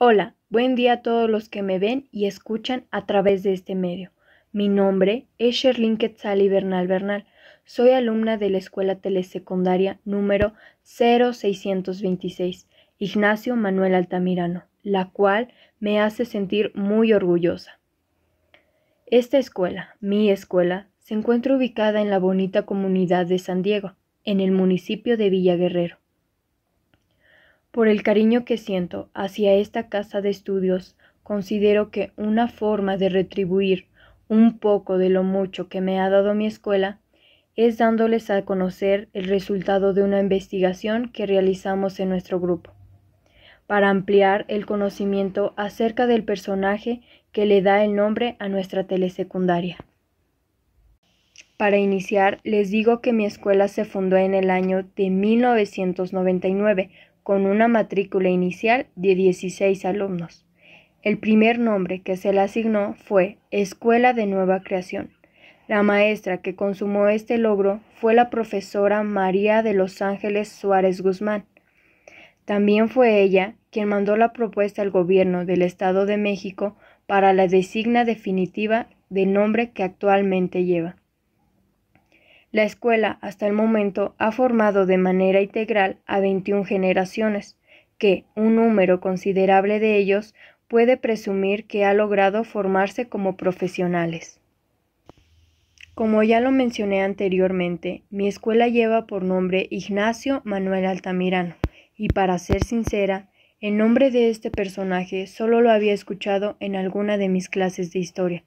Hola, buen día a todos los que me ven y escuchan a través de este medio. Mi nombre es Sherlyn y Bernal Bernal. Soy alumna de la Escuela Telesecundaria número 0626, Ignacio Manuel Altamirano, la cual me hace sentir muy orgullosa. Esta escuela, mi escuela, se encuentra ubicada en la bonita comunidad de San Diego, en el municipio de Villa Guerrero. Por el cariño que siento hacia esta casa de estudios, considero que una forma de retribuir un poco de lo mucho que me ha dado mi escuela es dándoles a conocer el resultado de una investigación que realizamos en nuestro grupo, para ampliar el conocimiento acerca del personaje que le da el nombre a nuestra telesecundaria. Para iniciar, les digo que mi escuela se fundó en el año de 1999 con una matrícula inicial de 16 alumnos. El primer nombre que se le asignó fue Escuela de Nueva Creación. La maestra que consumó este logro fue la profesora María de Los Ángeles Suárez Guzmán. También fue ella quien mandó la propuesta al gobierno del Estado de México para la designa definitiva del nombre que actualmente lleva. La escuela hasta el momento ha formado de manera integral a 21 generaciones, que un número considerable de ellos puede presumir que ha logrado formarse como profesionales. Como ya lo mencioné anteriormente, mi escuela lleva por nombre Ignacio Manuel Altamirano, y para ser sincera, el nombre de este personaje solo lo había escuchado en alguna de mis clases de historia,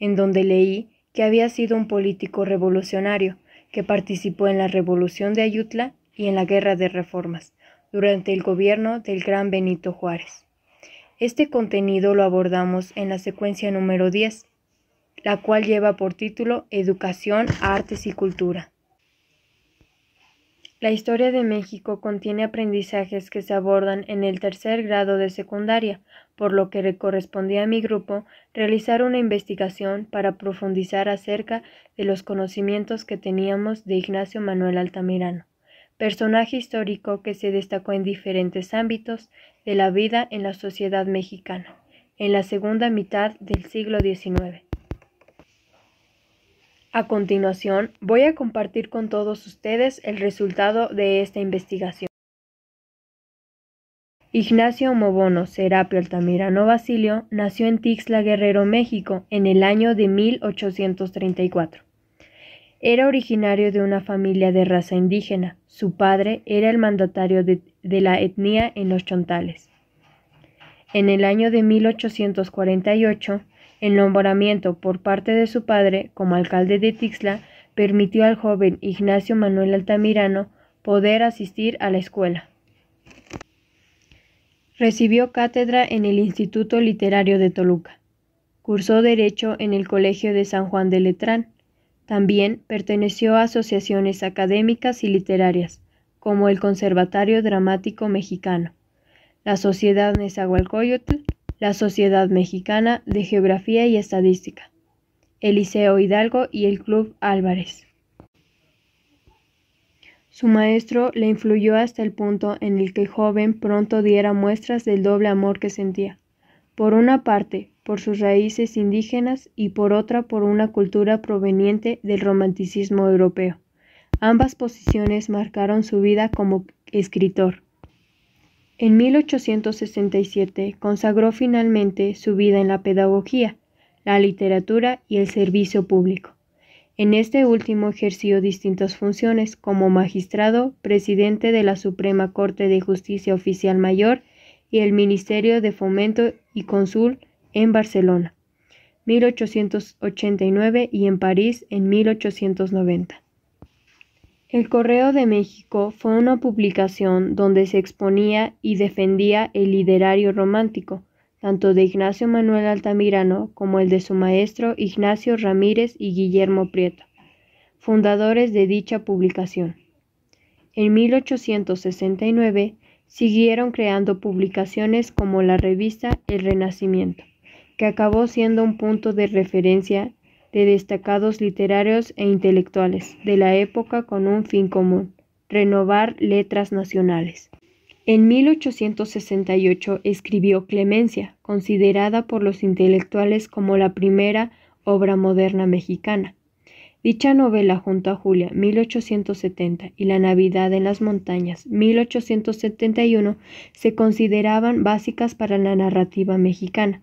en donde leí que había sido un político revolucionario, que participó en la Revolución de Ayutla y en la Guerra de Reformas, durante el gobierno del gran Benito Juárez. Este contenido lo abordamos en la secuencia número 10, la cual lleva por título Educación, Artes y Cultura. La historia de México contiene aprendizajes que se abordan en el tercer grado de secundaria, por lo que le correspondía a mi grupo realizar una investigación para profundizar acerca de los conocimientos que teníamos de Ignacio Manuel Altamirano, personaje histórico que se destacó en diferentes ámbitos de la vida en la sociedad mexicana, en la segunda mitad del siglo XIX. A continuación, voy a compartir con todos ustedes el resultado de esta investigación. Ignacio Mobono Serapio Altamirano Basilio nació en Tixla Guerrero, México, en el año de 1834. Era originario de una familia de raza indígena. Su padre era el mandatario de, de la etnia en los Chontales. En el año de 1848, el nombramiento por parte de su padre como alcalde de Tixla permitió al joven Ignacio Manuel Altamirano poder asistir a la escuela. Recibió cátedra en el Instituto Literario de Toluca. Cursó Derecho en el Colegio de San Juan de Letrán. También perteneció a asociaciones académicas y literarias, como el Conservatorio Dramático Mexicano, la Sociedad Nezahualcóyotl la Sociedad Mexicana de Geografía y Estadística, el Liceo Hidalgo y el Club Álvarez. Su maestro le influyó hasta el punto en el que el joven pronto diera muestras del doble amor que sentía, por una parte por sus raíces indígenas y por otra por una cultura proveniente del romanticismo europeo. Ambas posiciones marcaron su vida como escritor. En 1867 consagró finalmente su vida en la pedagogía, la literatura y el servicio público. En este último ejerció distintas funciones como magistrado, presidente de la Suprema Corte de Justicia Oficial Mayor y el Ministerio de Fomento y cónsul en Barcelona, 1889 y en París en 1890. El Correo de México fue una publicación donde se exponía y defendía el liderario romántico, tanto de Ignacio Manuel Altamirano como el de su maestro Ignacio Ramírez y Guillermo Prieto, fundadores de dicha publicación. En 1869 siguieron creando publicaciones como la revista El Renacimiento, que acabó siendo un punto de referencia de destacados literarios e intelectuales de la época con un fin común, renovar letras nacionales. En 1868 escribió Clemencia, considerada por los intelectuales como la primera obra moderna mexicana. Dicha novela junto a Julia 1870 y La Navidad en las Montañas 1871 se consideraban básicas para la narrativa mexicana.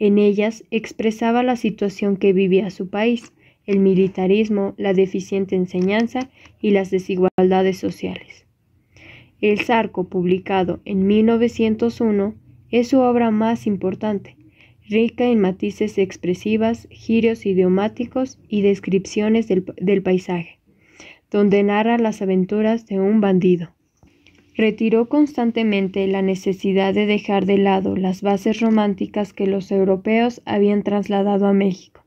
En ellas expresaba la situación que vivía su país, el militarismo, la deficiente enseñanza y las desigualdades sociales. El Zarco, publicado en 1901, es su obra más importante, rica en matices expresivas, giros idiomáticos y descripciones del, del paisaje, donde narra las aventuras de un bandido retiró constantemente la necesidad de dejar de lado las bases románticas que los europeos habían trasladado a México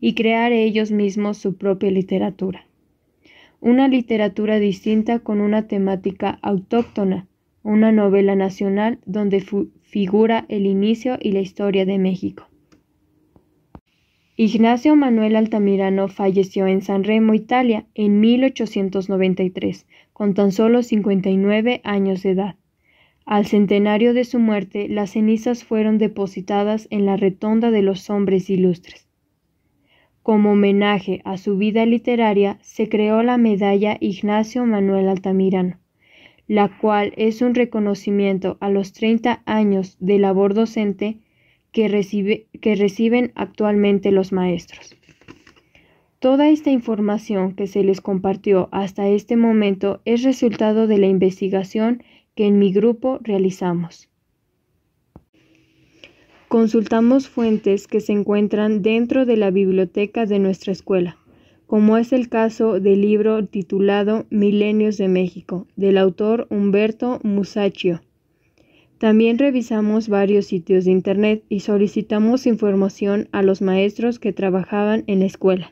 y crear ellos mismos su propia literatura. Una literatura distinta con una temática autóctona, una novela nacional donde figura el inicio y la historia de México. Ignacio Manuel Altamirano falleció en San Remo, Italia, en 1893, con tan solo 59 años de edad. Al centenario de su muerte, las cenizas fueron depositadas en la Retonda de los Hombres Ilustres. Como homenaje a su vida literaria, se creó la medalla Ignacio Manuel Altamirano, la cual es un reconocimiento a los 30 años de labor docente que, recibe, que reciben actualmente los maestros. Toda esta información que se les compartió hasta este momento es resultado de la investigación que en mi grupo realizamos. Consultamos fuentes que se encuentran dentro de la biblioteca de nuestra escuela, como es el caso del libro titulado Milenios de México, del autor Humberto Musacchio, también revisamos varios sitios de Internet y solicitamos información a los maestros que trabajaban en la escuela.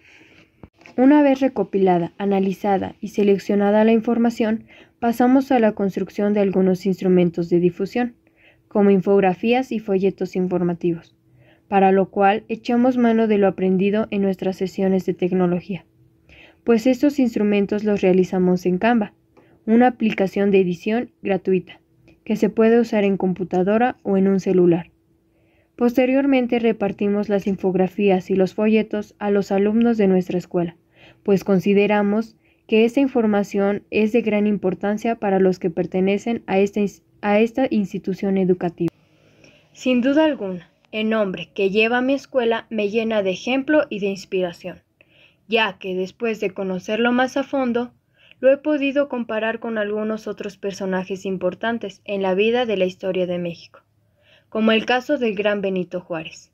Una vez recopilada, analizada y seleccionada la información, pasamos a la construcción de algunos instrumentos de difusión, como infografías y folletos informativos, para lo cual echamos mano de lo aprendido en nuestras sesiones de tecnología, pues estos instrumentos los realizamos en Canva, una aplicación de edición gratuita que se puede usar en computadora o en un celular. Posteriormente repartimos las infografías y los folletos a los alumnos de nuestra escuela, pues consideramos que esta información es de gran importancia para los que pertenecen a esta, a esta institución educativa. Sin duda alguna, el nombre que lleva mi escuela me llena de ejemplo y de inspiración, ya que después de conocerlo más a fondo, lo he podido comparar con algunos otros personajes importantes en la vida de la historia de México, como el caso del gran Benito Juárez.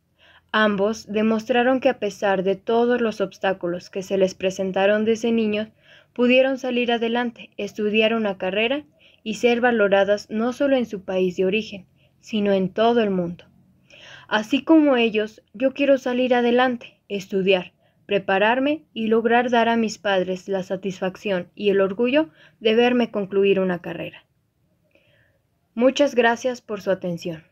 Ambos demostraron que a pesar de todos los obstáculos que se les presentaron desde niños, pudieron salir adelante, estudiar una carrera y ser valoradas no solo en su país de origen, sino en todo el mundo. Así como ellos, yo quiero salir adelante, estudiar, prepararme y lograr dar a mis padres la satisfacción y el orgullo de verme concluir una carrera. Muchas gracias por su atención.